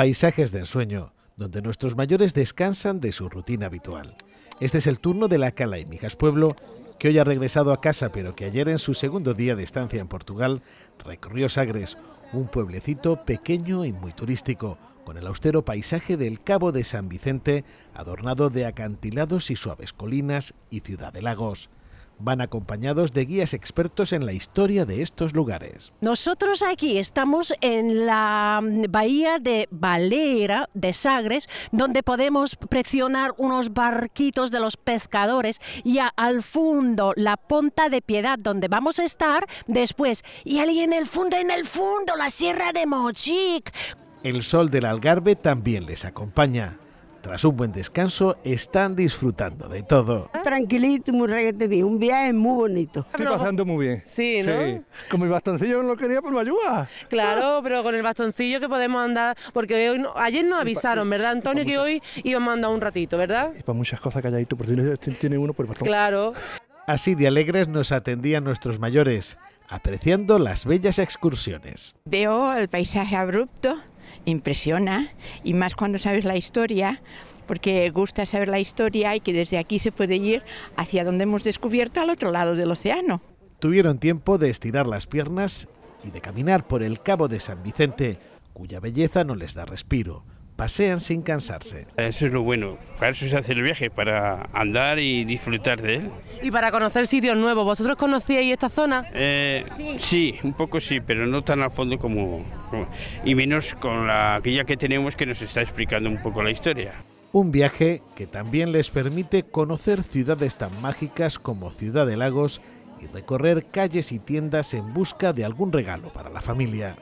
Paisajes de ensueño, donde nuestros mayores descansan de su rutina habitual. Este es el turno de la Cala y Mijas Pueblo, que hoy ha regresado a casa, pero que ayer en su segundo día de estancia en Portugal recorrió Sagres, un pueblecito pequeño y muy turístico, con el austero paisaje del Cabo de San Vicente, adornado de acantilados y suaves colinas y ciudad de lagos. Van acompañados de guías expertos en la historia de estos lugares. Nosotros aquí estamos en la bahía de Valera, de Sagres, donde podemos presionar unos barquitos de los pescadores y al fondo la Ponta de Piedad, donde vamos a estar después. Y allí en el fondo, en el fondo, la Sierra de Mochic. El sol del Algarve también les acompaña. Tras un buen descanso, están disfrutando de todo. Tranquilito, muy reguete bien. Un viaje muy bonito. Estoy pasando muy bien. Sí, ¿no? Sí. Con mi bastoncillo no lo quería, por me ayuda. Claro, pero con el bastoncillo que podemos andar, porque hoy ayer nos avisaron, ¿verdad, Antonio? Que hoy íbamos a andar un ratito, ¿verdad? Y para muchas cosas calladito, porque tiene uno por el bastón. Claro. Así de alegres nos atendían nuestros mayores, apreciando las bellas excursiones. Veo el paisaje abrupto impresiona y más cuando sabes la historia porque gusta saber la historia y que desde aquí se puede ir hacia donde hemos descubierto al otro lado del océano. Tuvieron tiempo de estirar las piernas y de caminar por el Cabo de San Vicente, cuya belleza no les da respiro pasean sin cansarse. Eso es lo bueno, para eso se hace el viaje, para andar y disfrutar de él. Y para conocer sitios nuevos, ¿vosotros conocíais esta zona? Eh, sí. un poco sí, pero no tan a fondo como... y menos con la guía que tenemos que nos está explicando un poco la historia. Un viaje que también les permite conocer ciudades tan mágicas como Ciudad de Lagos y recorrer calles y tiendas en busca de algún regalo para la familia.